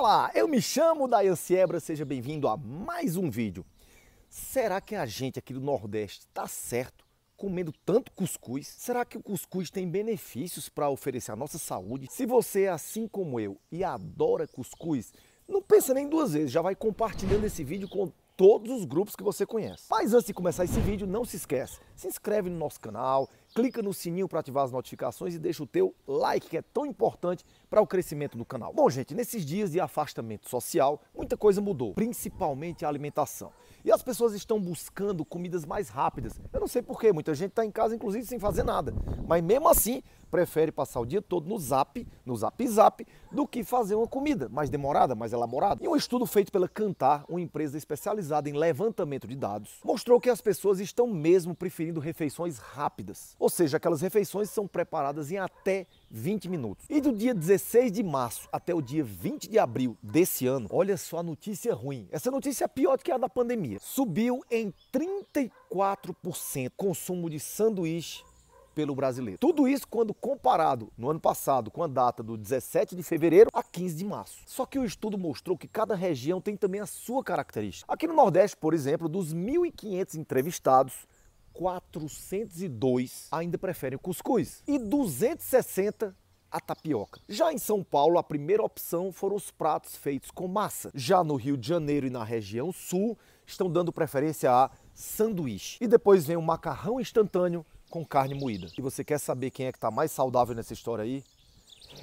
Olá, eu me chamo Dayan Siebra, seja bem-vindo a mais um vídeo. Será que a gente aqui do Nordeste está certo comendo tanto cuscuz? Será que o cuscuz tem benefícios para oferecer à nossa saúde? Se você é assim como eu e adora cuscuz, não pensa nem duas vezes, já vai compartilhando esse vídeo com todos os grupos que você conhece. Mas antes de começar esse vídeo, não se esquece, se inscreve no nosso canal, clica no sininho para ativar as notificações e deixa o teu like, que é tão importante para o crescimento do canal. Bom, gente, nesses dias de afastamento social, muita coisa mudou, principalmente a alimentação. E as pessoas estão buscando comidas mais rápidas. Eu não sei porquê, muita gente está em casa, inclusive, sem fazer nada. Mas mesmo assim, prefere passar o dia todo no zap, no zap zap, do que fazer uma comida mais demorada, mais elaborada. E um estudo feito pela Cantar, uma empresa especializada em levantamento de dados, mostrou que as pessoas estão mesmo preferindo refeições rápidas. Ou seja, aquelas refeições são preparadas em até 20 minutos. E do dia 16 de março até o dia 20 de abril desse ano, olha só a notícia ruim. Essa notícia é pior do que a da pandemia. Subiu em 34% consumo de sanduíche pelo brasileiro. Tudo isso quando comparado no ano passado com a data do 17 de fevereiro a 15 de março. Só que o estudo mostrou que cada região tem também a sua característica. Aqui no Nordeste, por exemplo, dos 1.500 entrevistados, 402 ainda preferem o cuscuz e 260 a tapioca. Já em São Paulo, a primeira opção foram os pratos feitos com massa. Já no Rio de Janeiro e na região sul, estão dando preferência a sanduíche. E depois vem o macarrão instantâneo, com carne moída. E você quer saber quem é que está mais saudável nessa história aí?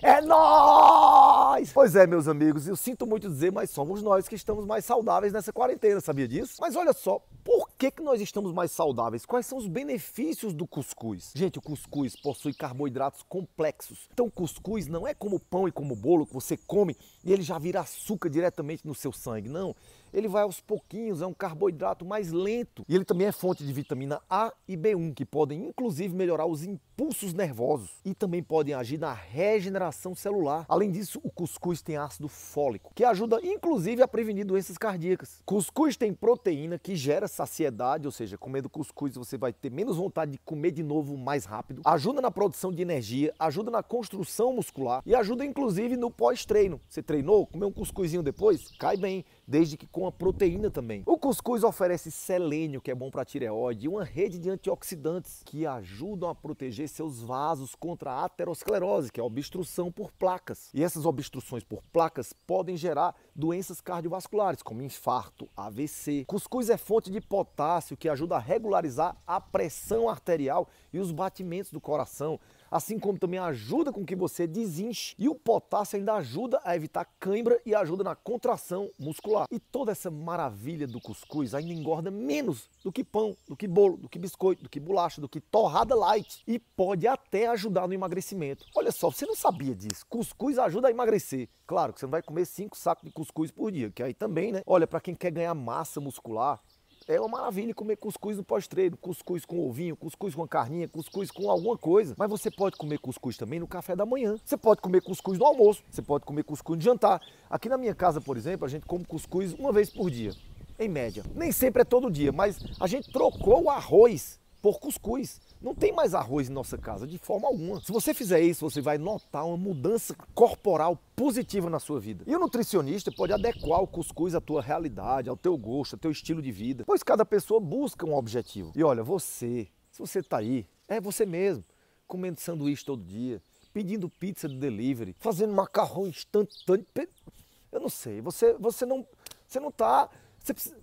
É nós! Pois é, meus amigos, eu sinto muito dizer, mas somos nós que estamos mais saudáveis nessa quarentena, sabia disso? Mas olha só, por que, que nós estamos mais saudáveis? Quais são os benefícios do cuscuz? Gente, o cuscuz possui carboidratos complexos. Então, o cuscuz não é como pão e como bolo que você come e ele já vira açúcar diretamente no seu sangue. Não, ele vai aos pouquinhos, é um carboidrato mais lento. E ele também é fonte de vitamina A e B1, que podem inclusive melhorar os impulsos nervosos e também podem agir na regeneração celular. Além disso, o cuscuz cuscuz tem ácido fólico, que ajuda inclusive a prevenir doenças cardíacas. Cuscuz tem proteína que gera saciedade, ou seja, comendo cuscuz você vai ter menos vontade de comer de novo mais rápido. Ajuda na produção de energia, ajuda na construção muscular e ajuda inclusive no pós-treino. Você treinou, comeu um cuscuzinho depois, cai bem desde que com a proteína também. O cuscuz oferece selênio, que é bom para a tireoide, e uma rede de antioxidantes que ajudam a proteger seus vasos contra a aterosclerose, que é a obstrução por placas. E essas obstruções por placas podem gerar doenças cardiovasculares, como infarto, AVC. Cuscuz é fonte de potássio, que ajuda a regularizar a pressão arterial e os batimentos do coração assim como também ajuda com que você desinche. E o potássio ainda ajuda a evitar cãibra e ajuda na contração muscular. E toda essa maravilha do cuscuz ainda engorda menos do que pão, do que bolo, do que biscoito, do que bolacha, do que torrada light. E pode até ajudar no emagrecimento. Olha só, você não sabia disso. Cuscuz ajuda a emagrecer. Claro que você não vai comer cinco sacos de cuscuz por dia, que aí também, né? Olha, para quem quer ganhar massa muscular, é uma maravilha comer cuscuz no pós-treino, cuscuz com ovinho, cuscuz com carninha, cuscuz com alguma coisa. Mas você pode comer cuscuz também no café da manhã. Você pode comer cuscuz no almoço, você pode comer cuscuz no jantar. Aqui na minha casa, por exemplo, a gente come cuscuz uma vez por dia, em média. Nem sempre é todo dia, mas a gente trocou o arroz por cuscuz. Não tem mais arroz em nossa casa, de forma alguma. Se você fizer isso, você vai notar uma mudança corporal positiva na sua vida. E o nutricionista pode adequar o cuscuz à tua realidade, ao teu gosto, ao teu estilo de vida, pois cada pessoa busca um objetivo. E olha, você, se você está aí, é você mesmo, comendo sanduíche todo dia, pedindo pizza de delivery, fazendo macarrão instantâneo. Eu não sei, você, você não você não tá, você precisa,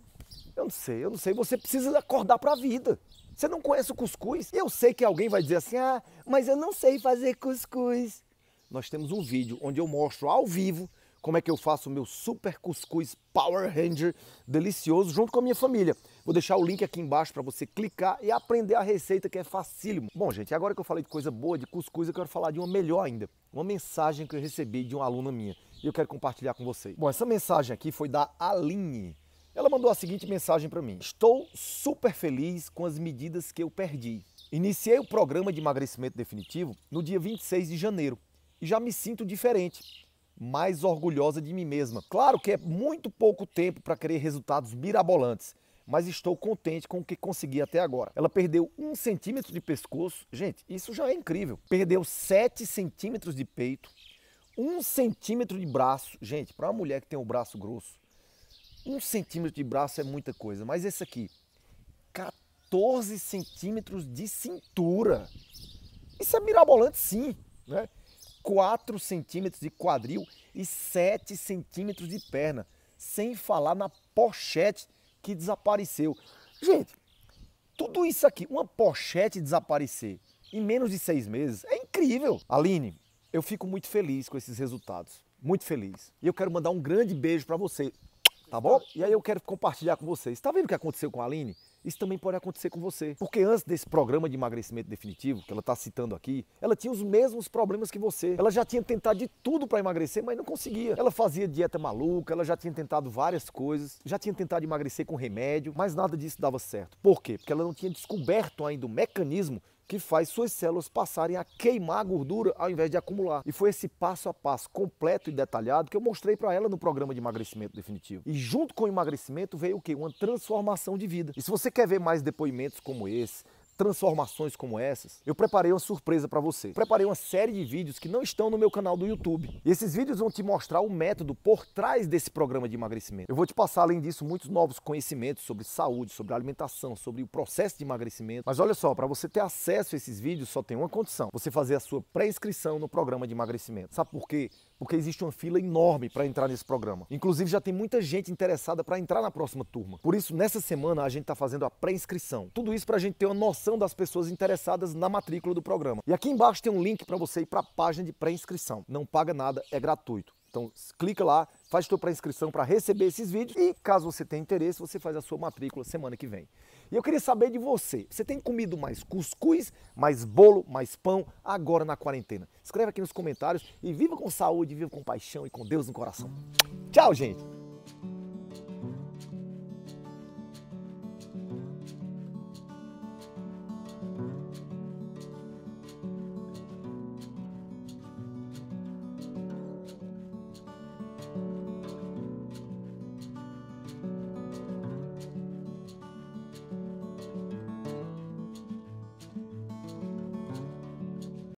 eu não sei, eu não sei, você precisa acordar para a vida. Você não conhece o cuscuz? Eu sei que alguém vai dizer assim: ah, mas eu não sei fazer cuscuz. Nós temos um vídeo onde eu mostro ao vivo como é que eu faço o meu super cuscuz Power Ranger delicioso junto com a minha família. Vou deixar o link aqui embaixo para você clicar e aprender a receita que é facílimo. Bom, gente, agora que eu falei de coisa boa, de cuscuz, eu quero falar de uma melhor ainda. Uma mensagem que eu recebi de uma aluna minha e eu quero compartilhar com vocês. Bom, essa mensagem aqui foi da Aline. Ela mandou a seguinte mensagem para mim: Estou super feliz com as medidas que eu perdi. Iniciei o programa de emagrecimento definitivo no dia 26 de janeiro e já me sinto diferente, mais orgulhosa de mim mesma. Claro que é muito pouco tempo para querer resultados mirabolantes, mas estou contente com o que consegui até agora. Ela perdeu um centímetro de pescoço, gente, isso já é incrível. Perdeu 7 centímetros de peito, um centímetro de braço, gente, para uma mulher que tem o braço grosso, um centímetro de braço é muita coisa, mas esse aqui, 14 centímetros de cintura. Isso é mirabolante, sim, né? 4 centímetros de quadril e 7 centímetros de perna, sem falar na pochete que desapareceu. Gente, tudo isso aqui, uma pochete desaparecer em menos de seis meses, é incrível. Aline, eu fico muito feliz com esses resultados, muito feliz. E eu quero mandar um grande beijo para você tá bom? E aí eu quero compartilhar com vocês. Tá vendo o que aconteceu com a Aline? Isso também pode acontecer com você. Porque antes desse programa de emagrecimento definitivo, que ela está citando aqui, ela tinha os mesmos problemas que você. Ela já tinha tentado de tudo para emagrecer, mas não conseguia. Ela fazia dieta maluca, ela já tinha tentado várias coisas, já tinha tentado emagrecer com remédio, mas nada disso dava certo. Por quê? Porque ela não tinha descoberto ainda o mecanismo que faz suas células passarem a queimar a gordura ao invés de acumular. E foi esse passo a passo completo e detalhado que eu mostrei para ela no programa de emagrecimento definitivo. E junto com o emagrecimento veio o quê? Uma transformação de vida. E se você quer ver mais depoimentos como esse, transformações como essas, eu preparei uma surpresa para você. Preparei uma série de vídeos que não estão no meu canal do YouTube. E esses vídeos vão te mostrar o método por trás desse programa de emagrecimento. Eu vou te passar, além disso, muitos novos conhecimentos sobre saúde, sobre alimentação, sobre o processo de emagrecimento. Mas olha só, para você ter acesso a esses vídeos, só tem uma condição: você fazer a sua pré-inscrição no programa de emagrecimento. Sabe por quê? porque existe uma fila enorme para entrar nesse programa. Inclusive, já tem muita gente interessada para entrar na próxima turma. Por isso, nessa semana, a gente está fazendo a pré-inscrição. Tudo isso para a gente ter uma noção das pessoas interessadas na matrícula do programa. E aqui embaixo tem um link para você ir para a página de pré-inscrição. Não paga nada, é gratuito. Então, clica lá, faz sua pré-inscrição para receber esses vídeos e, caso você tenha interesse, você faz a sua matrícula semana que vem. E eu queria saber de você. Você tem comido mais cuscuz, mais bolo, mais pão agora na quarentena? Escreve aqui nos comentários e viva com saúde, viva com paixão e com Deus no coração. Tchau, gente!